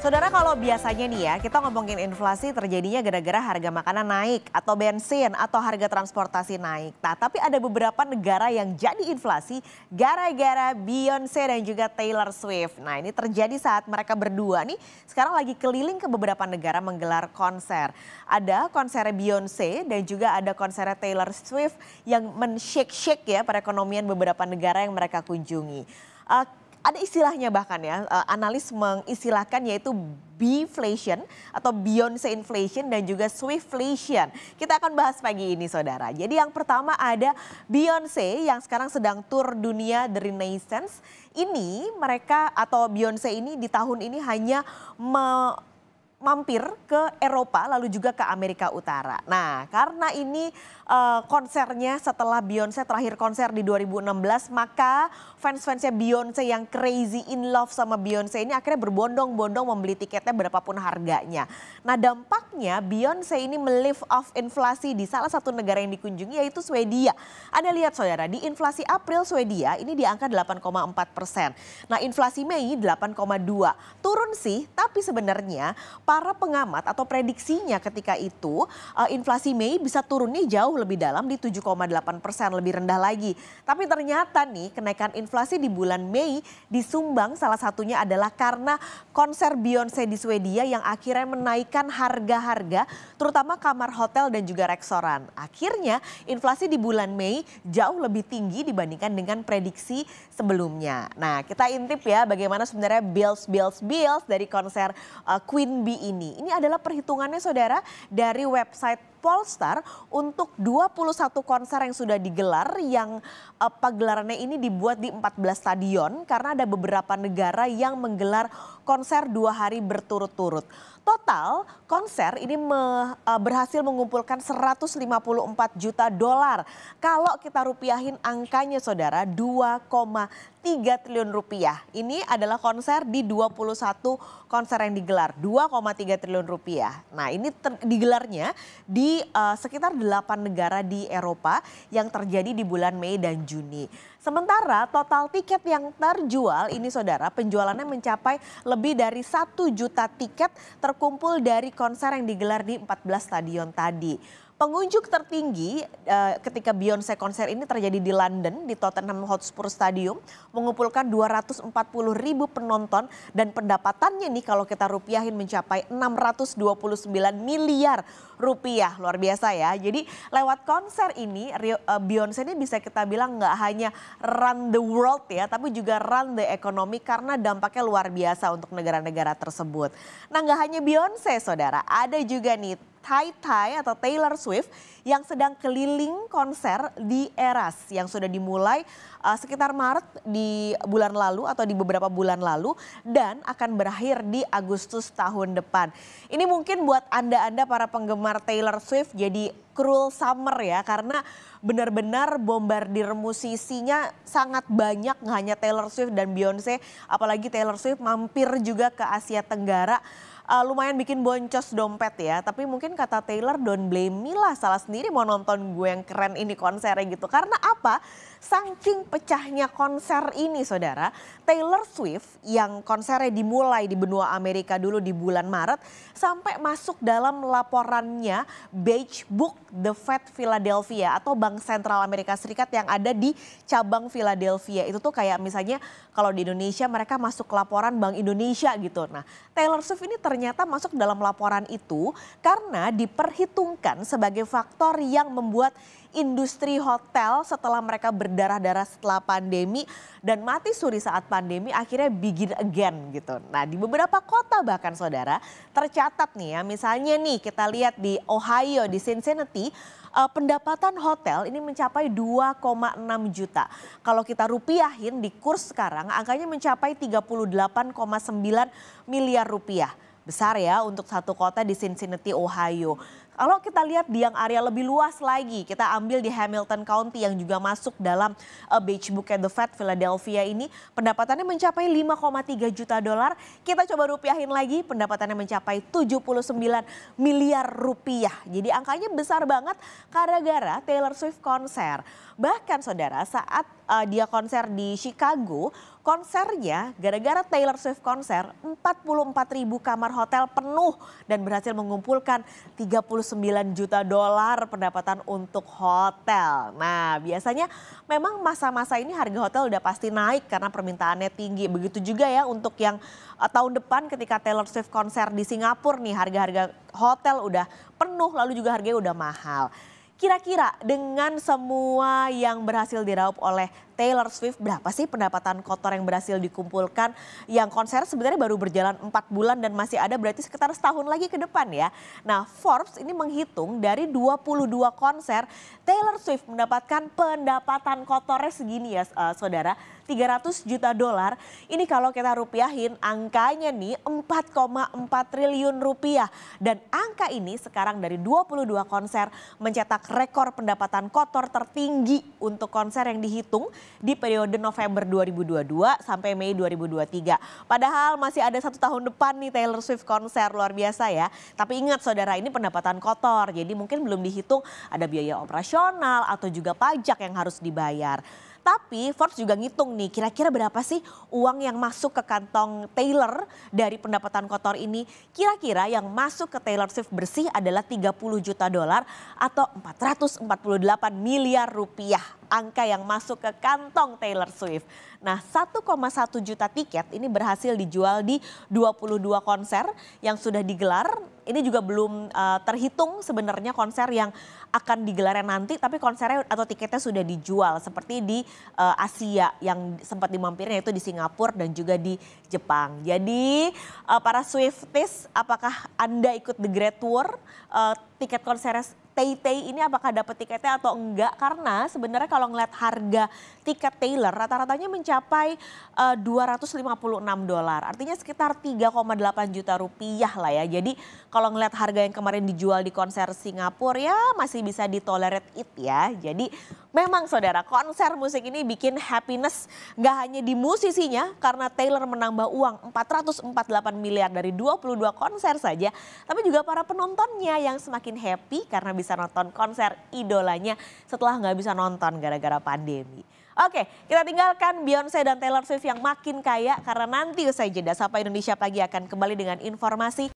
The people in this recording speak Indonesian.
Saudara kalau biasanya nih ya kita ngomongin inflasi terjadinya gara-gara harga makanan naik atau bensin atau harga transportasi naik. Nah tapi ada beberapa negara yang jadi inflasi gara-gara Beyonce dan juga Taylor Swift. Nah ini terjadi saat mereka berdua nih sekarang lagi keliling ke beberapa negara menggelar konser. Ada konser Beyonce dan juga ada konser Taylor Swift yang men-shake-shake ya perekonomian beberapa negara yang mereka kunjungi. Eh, ada istilahnya bahkan ya, eh, analis mengistilahkan yaitu Beflation atau Beyonce inflation dan juga Swiftflation. Kita akan bahas pagi ini saudara. Jadi yang pertama ada Beyonce yang sekarang sedang tur dunia The Renaissance. Ini mereka atau Beyonce ini di tahun ini hanya me mampir ke Eropa lalu juga ke Amerika Utara. Nah, karena ini uh, konsernya setelah Beyonce terakhir konser di 2016 maka fans-fansnya Beyonce yang crazy in love sama Beyonce ini akhirnya berbondong-bondong membeli tiketnya berapapun harganya. Nah dampaknya Beyonce ini melive off inflasi di salah satu negara yang dikunjungi yaitu Swedia. Anda lihat saudara di inflasi April Swedia ini di angka 8,4 persen. Nah inflasi Mei 8,2 turun sih tapi sebenarnya para pengamat atau prediksinya ketika itu uh, inflasi Mei bisa turunnya jauh lebih dalam di 7,8 persen lebih rendah lagi. Tapi ternyata nih kenaikan inflasi di bulan Mei disumbang salah satunya adalah karena konser Beyonce di Swedia yang akhirnya menaikkan harga-harga terutama kamar hotel dan juga restoran. Akhirnya inflasi di bulan Mei jauh lebih tinggi dibandingkan dengan prediksi sebelumnya. Nah kita intip ya bagaimana sebenarnya bills bills bills dari konser uh, Queen Bee ini. Ini adalah perhitungannya saudara dari website Polestar untuk 21 konser yang sudah digelar yang uh, pagelarannya ini dibuat di 14 stadion karena ada beberapa negara yang menggelar konser dua hari berturut-turut. Total konser ini me, uh, berhasil mengumpulkan 154 juta dolar. Kalau kita rupiahin angkanya saudara 2,3 triliun rupiah. Ini adalah konser di 21 konser yang digelar 2,3 triliun rupiah. Nah ini digelarnya di uh, sekitar 8 negara di Eropa yang terjadi di bulan Mei dan Juni. Sementara total tiket yang terjual ini saudara penjualannya mencapai lebih dari 1 juta tiket terkumpul dari konser yang digelar di 14 stadion tadi pengunjuk tertinggi uh, ketika Beyonce konser ini terjadi di London di Tottenham Hotspur Stadium mengumpulkan 240 ribu penonton dan pendapatannya nih kalau kita rupiahin mencapai 629 miliar rupiah luar biasa ya. Jadi lewat konser ini uh, eh, Beyonce ini bisa kita bilang nggak hanya run the world ya tapi juga run the economy karena dampaknya luar biasa untuk negara-negara tersebut. Nah nggak hanya Beyonce saudara ada juga nih Tai Tai atau Taylor Swift yang sedang keliling konser di Eras yang sudah dimulai uh, sekitar Maret di bulan lalu atau di beberapa bulan lalu dan akan berakhir di Agustus tahun depan. Ini mungkin buat Anda-anda para penggemar Taylor Swift jadi cruel summer ya karena benar-benar bombardir musisinya sangat banyak hanya Taylor Swift dan Beyonce apalagi Taylor Swift mampir juga ke Asia Tenggara uh, lumayan bikin boncos dompet ya. Tapi mungkin kata Taylor don't blame me lah salah sendiri mau nonton gue yang keren ini konsernya gitu. Karena apa? Saking pecahnya konser ini saudara, Taylor Swift yang konsernya dimulai di benua Amerika dulu di bulan Maret sampai masuk dalam laporannya Beige Book The Fed Philadelphia atau Bank Sentral Amerika Serikat yang ada di cabang Philadelphia. Itu tuh kayak misalnya kalau di Indonesia mereka masuk laporan Bank Indonesia gitu. Nah, Taylor Swift ini ternyata ternyata masuk dalam laporan itu karena diperhitungkan sebagai faktor yang membuat industri hotel setelah mereka berdarah-darah setelah pandemi dan mati suri saat pandemi akhirnya begin again gitu. Nah di beberapa kota bahkan saudara tercatat nih ya misalnya nih kita lihat di Ohio di Cincinnati uh, pendapatan hotel ini mencapai 2,6 juta. Kalau kita rupiahin di kurs sekarang angkanya mencapai 38,9 miliar rupiah. Besar ya untuk satu kota di Cincinnati, Ohio. Kalau kita lihat di yang area lebih luas lagi, kita ambil di Hamilton County yang juga masuk dalam uh, Beach Book and the Fed Philadelphia ini, pendapatannya mencapai 5,3 juta dolar. Kita coba rupiahin lagi, pendapatannya mencapai 79 miliar rupiah. Jadi angkanya besar banget gara-gara Taylor Swift konser. Bahkan saudara, saat uh, dia konser di Chicago, konsernya gara-gara Taylor Swift konser 44 ribu kamar hotel penuh dan berhasil mengumpulkan 30 sembilan juta dolar pendapatan untuk hotel. Nah, biasanya memang masa-masa ini harga hotel udah pasti naik karena permintaannya tinggi. Begitu juga ya untuk yang eh, tahun depan ketika Taylor Swift konser di Singapura nih, harga-harga hotel udah penuh lalu juga harganya udah mahal. Kira-kira dengan semua yang berhasil diraup oleh Taylor Swift, berapa sih pendapatan kotor yang berhasil dikumpulkan? Yang konser sebenarnya baru berjalan 4 bulan dan masih ada berarti sekitar setahun lagi ke depan ya. Nah Forbes ini menghitung dari 22 konser, Taylor Swift mendapatkan pendapatan kotornya segini ya uh, saudara, 300 juta dolar. Ini kalau kita rupiahin angkanya nih 4,4 triliun rupiah. Dan angka ini sekarang dari 22 konser mencetak rekor pendapatan kotor tertinggi untuk konser yang dihitung di periode November 2022 sampai Mei 2023. Padahal masih ada satu tahun depan nih Taylor Swift konser luar biasa ya. Tapi ingat saudara ini pendapatan kotor jadi mungkin belum dihitung ada biaya operasional atau juga pajak yang harus dibayar. Tapi Forbes juga ngitung nih, kira-kira berapa sih uang yang masuk ke kantong Taylor dari pendapatan kotor ini? Kira-kira yang masuk ke Taylor Swift bersih adalah 30 juta dolar atau 448 miliar rupiah angka yang masuk ke kantong Taylor Swift. Nah 1,1 juta tiket ini berhasil dijual di 22 konser yang sudah digelar. Ini juga belum uh, terhitung sebenarnya konser yang akan digelar nanti tapi konsernya atau tiketnya sudah dijual seperti di uh, Asia yang sempat dimampirnya yaitu di Singapura dan juga di Jepang. Jadi uh, para Swifties apakah Anda ikut The Great Tour? Uh, tiket konsernya Tay-Tay ini apakah dapat tiketnya atau enggak karena sebenarnya kalau ngeliat harga tiket Taylor rata-ratanya mencapai eh, uh, 256 dolar artinya sekitar 3,8 juta rupiah lah ya jadi kalau ngeliat harga yang kemarin dijual di konser Singapura ya masih bisa ditolerate it ya jadi memang saudara konser musik ini bikin happiness nggak hanya di musisinya karena Taylor menambah uang 448 miliar dari 22 konser saja tapi juga para penontonnya yang semakin happy karena bisa bisa nonton konser idolanya setelah nggak bisa nonton gara-gara pandemi. Oke, kita tinggalkan Beyonce dan Taylor Swift yang makin kaya karena nanti usai jeda Sapa Indonesia pagi akan kembali dengan informasi